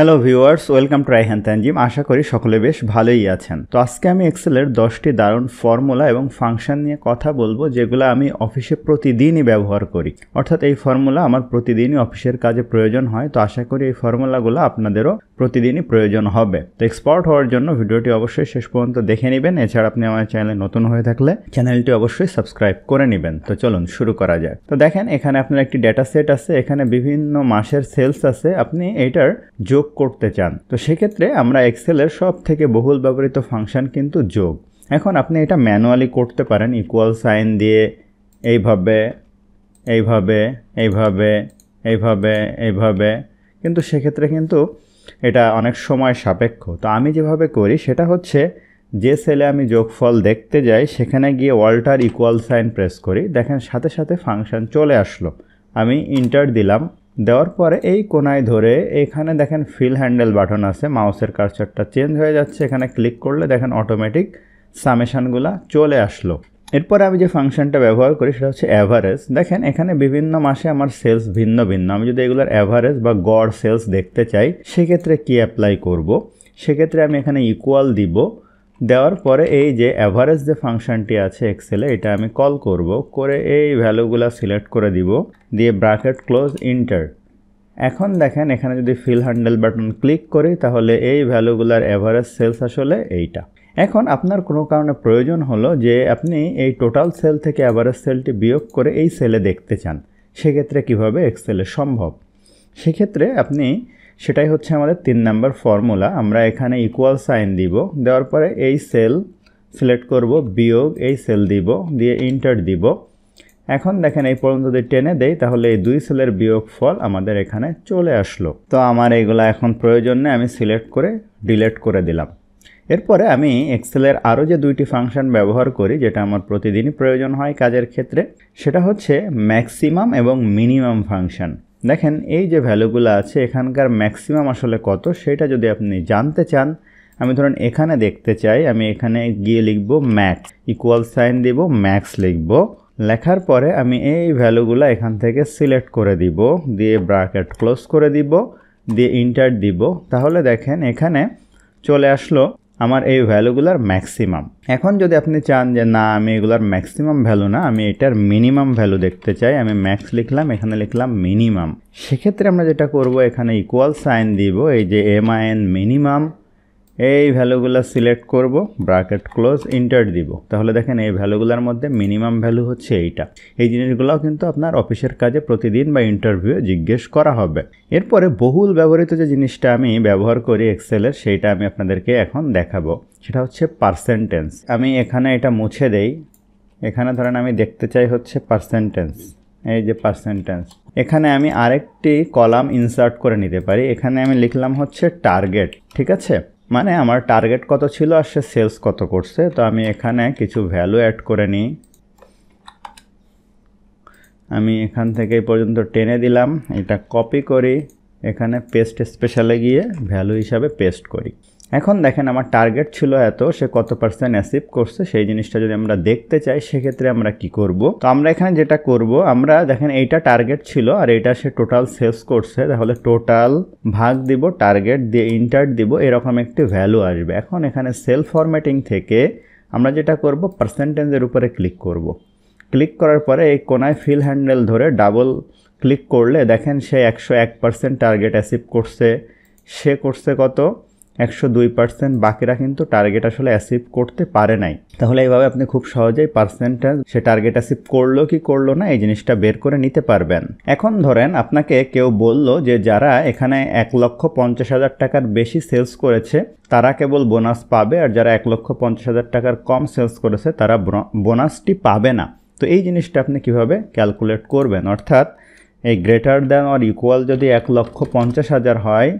Hello viewers welcome to Raihan Tanzim আশা করি সকলে বেশ ভালোই আছেন তো আজকে আমি এক্সেলের দশটি দারুণ ফর্মুলা এবং ফাংশন নিয়ে কথা বলবো যেগুলো আমি অফিসে প্রতিদিনই ব্যবহার করি অর্থাৎ এই ফর্মুলা আমার প্রতিদিনই অফিসের কাজে প্রয়োজন হয় তো আশা করি এই ফর্মুলাগুলো আপনাদেরও প্রতিদিনই প্রয়োজন হবে তো এক্সপার্ট হওয়ার জন্য ভিডিওটি অবশ্যই শেষ পর্যন্ত দেখে নেবেন এছাড়া আপনি আমার চ্যানেলে নতুন হয়ে থাকলে চ্যানেলটি অবশ্যই সাবস্ক্রাইব করে নেবেন তো চলুন শুরু করা যায় তো দেখেন এখানে আপনার একটি ডেটা সেট আছে এখানে বিভিন্ন মাসের সেলস আছে আপনি এটার যোগ করতে চান তো সেক্ষেত্রে আমরা এক্সেলের সব থেকে বহুল ব্যবহৃত ফাংশন কিন্তু যোগ এখন আপনি এটা ম্যানুয়ালি করতে পারেন ইকুয়াল সাইন দিয়ে এইভাবে এইভাবে এইভাবে এইভাবে এইভাবে কিন্তু সেক্ষেত্রে কিন্তু এটা অনেক সময় সাপেক্ষ তো আমি যেভাবে করি সেটা হচ্ছে যে সেলে আমি যোগফল দেখতে যাই সেখানে গিয়ে ওয়াল্টার ইকুয়াল সাইন প্রেস করি দেখেন সাথে সাথে ফাংশন চলে আসলো আমি ইন্টার দিলাম দেওয়ার পরে এই কোনায় ধরে এখানে দেখেন ফিল হ্যান্ডেল বাটন আছে মাউসের কার্সারটা চেঞ্জ হয়ে যাচ্ছে এখানে ক্লিক করলে দেখেন অটোমেটিক সামেশানগুলা চলে আসলো এরপরে আমি যে ফাংশনটা ব্যবহার করি সেটা হচ্ছে অ্যাভারেজ দেখেন এখানে বিভিন্ন মাসে আমার সেলস ভিন্ন ভিন্ন আমি যদি এগুলোর অ্যাভারেজ বা গড় সেলস দেখতে চাই সেক্ষেত্রে কি অ্যাপ্লাই করব। সেক্ষেত্রে আমি এখানে ইকুয়াল দিব দেওয়ার পরে এই যে অ্যাভারেজ যে ফাংশনটি আছে এক্সেলে এটা আমি কল করব করে এই ভ্যালুগুলো সিলেক্ট করে দিব দিয়ে ব্রাকেট ক্লোজ ইন্টার এখন দেখেন এখানে যদি ফিল হ্যান্ডেল বাটন ক্লিক করি তাহলে এই ভ্যালুগুলার অ্যাভারেজ সেলস আসলে এইটা এখন আপনার কোনো কারণে প্রয়োজন হলো যে আপনি এই টোটাল সেল থেকে অ্যাভারেজ সেলটি বিয়োগ করে এই সেলে দেখতে চান সেক্ষেত্রে কিভাবে এক্সেলে সম্ভব সেক্ষেত্রে আপনি সেটাই হচ্ছে আমাদের তিন নাম্বার ফর্মুলা আমরা এখানে ইকুয়াল সাইন দিব দেওয়ার পরে এই সেল সিলেক্ট করব বিয়োগ এই সেল দিব দিয়ে ইন্টার দিব এখন দেখেন এই পর্যন্ত যদি টেনে দেই তাহলে এই দুই সেলের বিয়োগ ফল আমাদের এখানে চলে আসলো তো আমার এগুলো এখন প্রয়োজন নেই আমি সিলেক্ট করে ডিলেট করে দিলাম এরপরে আমি এক্সেলের আরও যে দুইটি ফাংশন ব্যবহার করি যেটা আমার প্রতিদিনই প্রয়োজন হয় কাজের ক্ষেত্রে সেটা হচ্ছে ম্যাক্সিমাম এবং মিনিমাম ফাংশন দেখেন এই যে ভ্যালুগুলো আছে এখানকার ম্যাক্সিমাম আসলে কত সেটা যদি আপনি জানতে চান আমি ধরুন এখানে দেখতে চাই আমি এখানে গিয়ে লিখব ম্যাক্স ইকুয়াল সাইন দেব ম্যাক্স লিখবো লেখার পরে আমি এই ভ্যালুগুলো এখান থেকে সিলেক্ট করে দিব দিয়ে ব্রাকেট ক্লোজ করে দিব দিয়ে ইন্টার দিব তাহলে দেখেন এখানে চলে আসলো আমার এই ভ্যালুগুলার ম্যাক্সিমাম এখন যদি আপনি চান যে না আমি এগুলার ম্যাক্সিমাম ভ্যালু না আমি এটার মিনিমাম ভ্যালু দেখতে চাই আমি ম্যাক্স লিখলাম এখানে লিখলাম মিনিমাম সেক্ষেত্রে আমরা যেটা করব এখানে ইকুয়াল সাইন দিব এই যে এম আই এন মিনিমাম এই ভ্যালুগুলো সিলেক্ট করব ব্রাকেট ক্লোজ ইন্টার দিব তাহলে দেখেন এই ভ্যালুগুলোর মধ্যে মিনিমাম ভ্যালু হচ্ছে এইটা এই জিনিসগুলোও কিন্তু আপনার অফিসের কাজে প্রতিদিন বা ইন্টারভিউয়ে জিজ্ঞেস করা হবে এরপরে বহুল ব্যবহৃত যে জিনিসটা আমি ব্যবহার করি এক্সেলের সেইটা আমি আপনাদেরকে এখন দেখাবো সেটা হচ্ছে পার্সেন্টেন্স আমি এখানে এটা মুছে দেই এখানে ধরেন আমি দেখতে চাই হচ্ছে পার্সেন্টেন্স এই যে পার্সেন্টেন্স এখানে আমি আরেকটি কলাম ইনসার্ট করে নিতে পারি এখানে আমি লিখলাম হচ্ছে টার্গেট ঠিক আছে মানে আমার টার্গেট কত ছিল আর সে সেলস কত করছে তো আমি এখানে কিছু ভ্যালু অ্যাড করে নিই আমি এখান থেকে এই পর্যন্ত টেনে দিলাম এটা কপি করি এখানে পেস্ট স্পেশালে গিয়ে ভ্যালু হিসাবে পেস্ট করি এখন দেখেন আমার টার্গেট ছিল এত সে কত পার্সেন্ট অ্যাসিভ করছে সেই জিনিসটা যদি আমরা দেখতে চাই সেক্ষেত্রে আমরা কি করব তো আমরা এখানে যেটা করব আমরা দেখেন এইটা টার্গেট ছিল আর এটা সে টোটাল সেলস করছে তাহলে টোটাল ভাগ দিব টার্গেট দিয়ে ইন্টার দিব এরকম একটি ভ্যালু আসবে এখন এখানে সেল ফরম্যাটিং থেকে আমরা যেটা করব পার্সেন্টেজের উপরে ক্লিক করব। ক্লিক করার পরে এই কোনায় ফিল হ্যান্ডেল ধরে ডাবল ক্লিক করলে দেখেন সে একশো এক পার্সেন্ট টার্গেট অ্যাসিভ করছে সে করছে কত একশো দুই পার্সেন্ট বাকিরা কিন্তু টার্গেট আসলে অ্যাচিভ করতে পারে নাই তাহলে এইভাবে আপনি খুব সহজেই পার্সেন্টেজ সে টার্গেট অ্যাচিভ করলো কি করলো না এই জিনিসটা বের করে নিতে পারবেন এখন ধরেন আপনাকে কেউ বলল যে যারা এখানে এক লক্ষ পঞ্চাশ হাজার টাকার বেশি সেলস করেছে তারা কেবল বোনাস পাবে আর যারা এক লক্ষ পঞ্চাশ হাজার টাকার কম সেলস করেছে তারা বোনাসটি পাবে না তো এই জিনিসটা আপনি কিভাবে ক্যালকুলেট করবেন অর্থাৎ এই গ্রেটার দ্যান অর ইকুয়াল যদি এক লক্ষ পঞ্চাশ হাজার হয়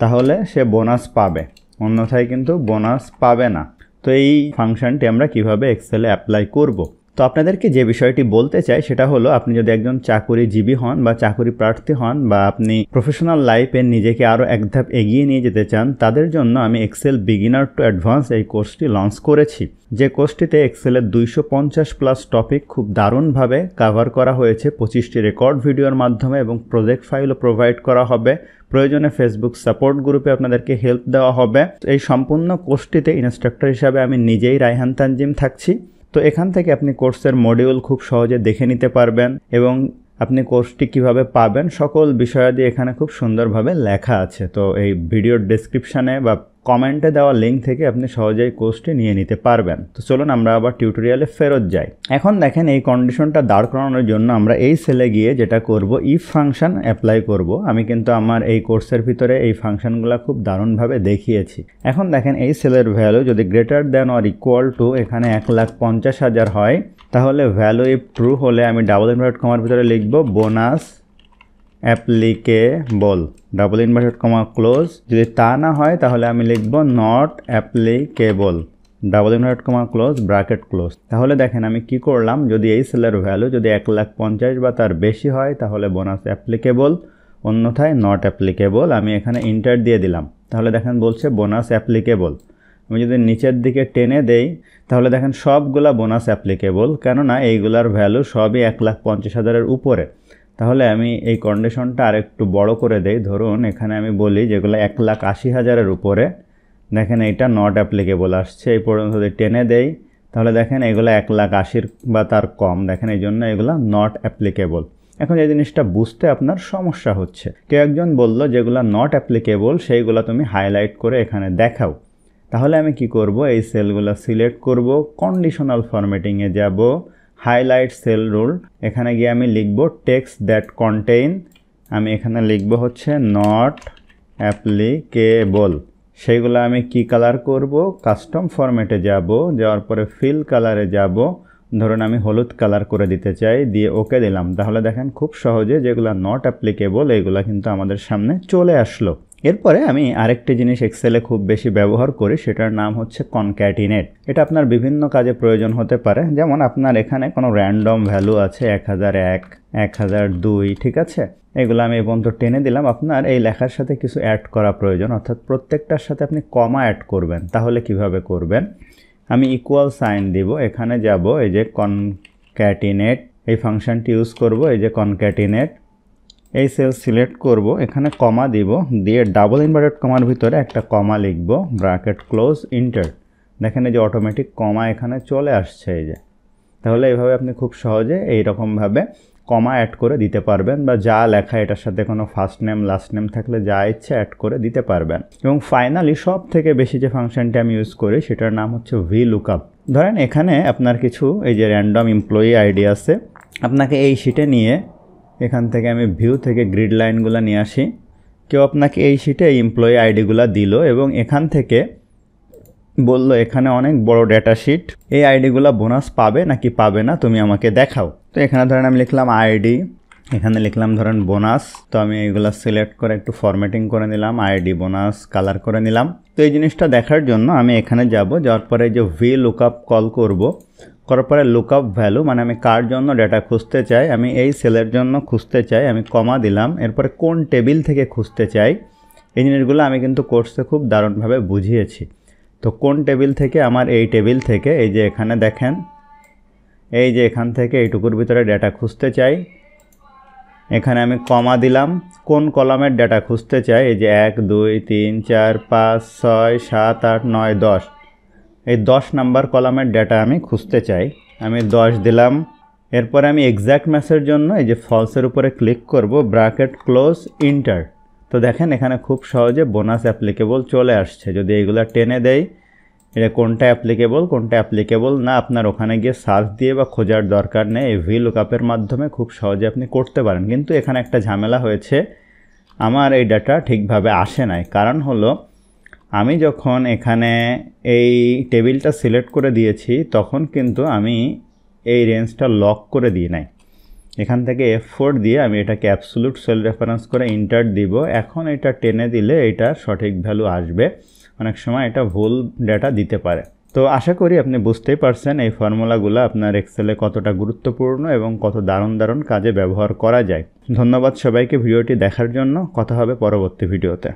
তাহলে সে বোনাস পাবে অন্যথায় কিন্তু বোনাস পাবে না তো এই ফাংশনটি আমরা কিভাবে এক্সেলে অ্যাপ্লাই করব তো আপনাদেরকে যে বিষয়টি বলতে চাই সেটা হলো আপনি যদি একজন চাকুরিজীবী হন বা চাকুরি প্রার্থী হন বা আপনি প্রফেশনাল লাইফে নিজেকে আরও এক ধাপ এগিয়ে নিয়ে যেতে চান তাদের জন্য আমি এক্সেল বিগিনার টু অ্যাডভান্স এই কোর্সটি লঞ্চ করেছি যে কোর্সটিতে এক্সেলের দুইশো পঞ্চাশ প্লাস টপিক খুব দারুণভাবে কাভার করা হয়েছে পঁচিশটি রেকর্ড ভিডিওর মাধ্যমে এবং প্রজেক্ট ফাইলও প্রোভাইড করা হবে প্রয়োজনে ফেসবুক সাপোর্ট গ্রুপে আপনাদেরকে হেল্প দেওয়া হবে এই সম্পূর্ণ কোর্সটিতে ইনস্ট্রাক্টর হিসাবে আমি নিজেই রায়হান তানজিম থাকছি তো এখান থেকে আপনি কোর্সের মডিউল খুব সহজে দেখে নিতে পারবেন এবং আপনি কোর্সটি কিভাবে পাবেন সকল বিষয়াদি এখানে খুব সুন্দরভাবে লেখা আছে তো এই ভিডিওর ডেসক্রিপশানে বা কমেন্টে দেওয়া লিঙ্ক থেকে আপনি সহজেই কোর্সটি নিয়ে নিতে পারবেন তো চলুন আমরা আবার টিউটোরিয়ালে ফেরত যাই এখন দেখেন এই কন্ডিশনটা দাঁড় করানোর জন্য আমরা এই সেলে গিয়ে যেটা করব ইফ ফাংশন অ্যাপ্লাই করব আমি কিন্তু আমার এই কোর্সের ভিতরে এই ফাংশনগুলো খুব দারুণভাবে দেখিয়েছি এখন দেখেন এই সেলের ভ্যালু যদি greater than or equal to এখানে এক লাখ পঞ্চাশ হাজার হয় তাহলে ভ্যালু ইফ ট্রু হলে আমি ডাবল ইনভার্ট কমার ভিতরে লিখব bonus applicable double inverted comma close যদি তা না হয় তাহলে আমি লিখব not applicable double inverted comma close bracket close তাহলে দেখেন আমি কি করলাম যদি এই সেলের ভ্যালু যদি এক লাখ পঞ্চাশ বা তার বেশি হয় তাহলে বোনাস অ্যাপ্লিকেবল অন্যথায় নট অ্যাপ্লিকেবল আমি এখানে ইন্টার দিয়ে দিলাম তাহলে দেখেন বলছে বোনাস অ্যাপ্লিকেবল আমি যদি নিচের দিকে টেনে দেই তাহলে দেখেন সবগুলা বোনাস অ্যাপ্লিকেবল কেননা এইগুলার ভ্যালু সবই এক লাখ পঞ্চাশ হাজারের উপরে তাহলে আমি এই কন্ডিশনটা আর একটু বড় করে দেই ধরুন এখানে আমি বলি যেগুলো এক লাখ আশি হাজারের উপরে দেখেন এইটা নট অ্যাপ্লিকেবল আসছে এই পর্যন্ত যদি টেনে দেই তাহলে দেখেন এগুলো এক লাখ আশির বা তার কম দেখেন এই জন্য এগুলো নট অ্যাপ্লিকেবল এখন এই জিনিসটা বুঝতে আপনার সমস্যা হচ্ছে কেউ একজন বলল যেগুলো নট অ্যাপ্লিকেবল সেইগুলো তুমি হাইলাইট করে এখানে দেখাও তাহলে আমি কি করব এই সেলগুলো সিলেক্ট করব কন্ডিশনাল ফরম্যাটিংয়ে যাব হাইলাইট সেল রুল এখানে গিয়ে আমি লিখব টেক্স দ্যাট কন্টেইন আমি এখানে লিখব হচ্ছে নট অ্যাপ্লিকেবল সেইগুলো আমি কি কালার করব কাস্টম ফরম্যাটে যাব যাওয়ার পরে ফিল কালারে যাব ধরুন আমি হলুদ কালার করে দিতে চাই দিয়ে ওকে দিলাম তাহলে দেখেন খুব সহজে যেগুলো নট অ্যাপ্লিকেবল এইগুলো কিন্তু আমাদের সামনে চলে আসলো এরপরে আমি আরেকটি জিনিস এক্সেলে খুব বেশি ব্যবহার করি সেটার নাম হচ্ছে কনক্যাটিনেট এটা আপনার বিভিন্ন কাজে প্রয়োজন হতে পারে যেমন আপনার এখানে কোনো র্যান্ডম ভ্যালু আছে এক হাজার এক এক হাজার দুই ঠিক আছে এগুলো আমি পর্যন্ত টেনে দিলাম আপনার এই লেখার সাথে কিছু অ্যাড করা প্রয়োজন অর্থাৎ প্রত্যেকটার সাথে আপনি কমা অ্যাড করবেন তাহলে কিভাবে করবেন আমি ইকুয়াল সাইন দিব এখানে যাব এই যে কনক্যাটিনেট এই ফাংশানটি ইউজ করব এই যে কনক্যাটিনেট এই সেল সিলেক্ট করব এখানে কমা দিব দিয়ে ডাবল ইনভার্টেড কমার ভিতরে একটা কমা লিখব ব্র্যাকেট ক্লোজ ইন্টার দেখেন এই যে অটোমেটিক কমা এখানে চলে আসছে এই যে তাহলে এইভাবে আপনি খুব সহজে এই রকমভাবে কমা অ্যাড করে দিতে পারবেন বা যা লেখা এটার সাথে কোনো ফার্স্ট নেম লাস্ট নেম থাকলে যা ইচ্ছে অ্যাড করে দিতে পারবেন এবং ফাইনালি সব থেকে বেশি যে ফাংশনটি আমি ইউজ করি সেটার নাম হচ্ছে ভি লুকআপ ধরেন এখানে আপনার কিছু এই যে র্যান্ডম এমপ্লয়ি আইডি আছে আপনাকে এই শিটে নিয়ে এখান থেকে আমি ভিউ থেকে গ্রিড লাইনগুলো নিয়ে আসি কেউ আপনাকে এই শিটে এমপ্লয়ি আইডিগুলো দিল এবং এখান থেকে বলল এখানে অনেক বড় ডেটা শিট এই আইডিগুলো বোনাস পাবে নাকি পাবে না তুমি আমাকে দেখাও তো এখানে ধরেন আমি লিখলাম আইডি এখানে লিখলাম ধরেন বোনাস তো আমি এইগুলো সিলেক্ট করে একটু ফরম্যাটিং করে নিলাম আইডি বোনাস কালার করে নিলাম তো এই জিনিসটা দেখার জন্য আমি এখানে যাব যাওয়ার পরে যে ভি আপ কল করব করার পরে লুক আপ ভ্যালু মানে আমি কার জন্য ডেটা খুঁজতে চাই আমি এই সেলের জন্য খুঁজতে চাই আমি কমা দিলাম এরপরে কোন টেবিল থেকে খুঁজতে চাই এই জিনিসগুলো আমি কিন্তু কোর্সে খুব দারুণভাবে বুঝিয়েছি তো কোন টেবিল থেকে আমার এই টেবিল থেকে এই যে এখানে দেখেন এই যে এখান থেকে এইটুকুর ভিতরে ডেটা খুঁজতে চাই এখানে আমি কমা দিলাম কোন কলামের ডেটা খুঁজতে চাই এই যে এক দুই তিন চার পাঁচ ছয় সাত আট নয় দশ এই 10 নাম্বার কলামের ডেটা আমি খুঁজতে চাই আমি 10 দিলাম এরপরে আমি এক্স্যাক্ট ম্যাসের জন্য এই যে ফলসের উপরে ক্লিক করব ব্র্যাকেট ক্লোজ ইন্টার তো দেখেন এখানে খুব সহজে বোনাস অ্যাপ্লিকেবল চলে আসছে যদি এইগুলো টেনে দেয় এটা কোনটা অ্যাপ্লিকেবল কোনটা অ্যাপ্লিকেবল না আপনার ওখানে গিয়ে সার্চ দিয়ে বা খোঁজার দরকার নেই এই ভি লুকআপের মাধ্যমে খুব সহজে আপনি করতে পারেন কিন্তু এখানে একটা ঝামেলা হয়েছে আমার এই ডাটা ঠিকভাবে আসে নাই কারণ হলো আমি যখন এখানে এই টেবিলটা সিলেক্ট করে দিয়েছি তখন কিন্তু আমি এই রেঞ্জটা লক করে দিই নাই এখান থেকে এফ ফোর দিয়ে আমি এটাকে অ্যাবসলুট সেল রেফারেন্স করে ইন্টার দিব এখন এটা টেনে দিলে এটা সঠিক ভ্যালু আসবে অনেক সময় এটা ভুল ডেটা দিতে পারে তো আশা করি আপনি বুঝতেই পারছেন এই ফর্মুলাগুলো আপনার এক্সেলে কতটা গুরুত্বপূর্ণ এবং কত দারুণ দারুণ কাজে ব্যবহার করা যায় ধন্যবাদ সবাইকে ভিডিওটি দেখার জন্য কথা হবে পরবর্তী ভিডিওতে